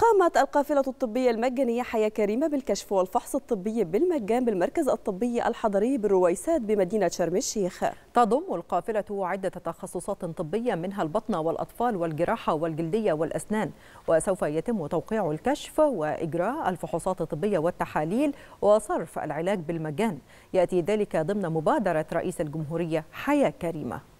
قامت القافلة الطبية المجانية حياة كريمة بالكشف والفحص الطبي بالمجان بالمركز الطبي الحضري بالرويسات بمدينة شرم الشيخ تضم القافلة عدة تخصصات طبية منها البطنة والأطفال والجراحة والجلدية والأسنان وسوف يتم توقيع الكشف وإجراء الفحوصات الطبية والتحاليل وصرف العلاج بالمجان يأتي ذلك ضمن مبادرة رئيس الجمهورية حياة كريمة